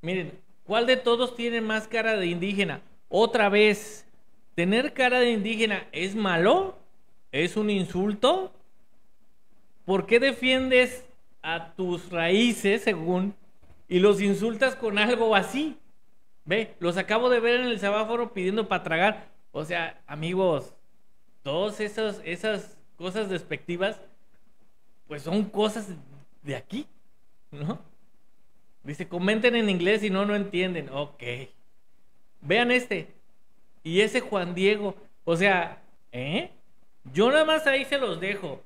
Miren, ¿cuál de todos tiene más cara de indígena? Otra vez, ¿tener cara de indígena es malo? ¿Es un insulto? ¿Por qué defiendes a tus raíces, según, y los insultas con algo así? Ve, los acabo de ver en el semáforo pidiendo para tragar. O sea, amigos, todas esas, esas cosas despectivas, pues son cosas de aquí, ¿no? Dice, comenten en inglés y no, no entienden. Ok. Vean este. Y ese Juan Diego. O sea, ¿eh? Yo nada más ahí se los dejo.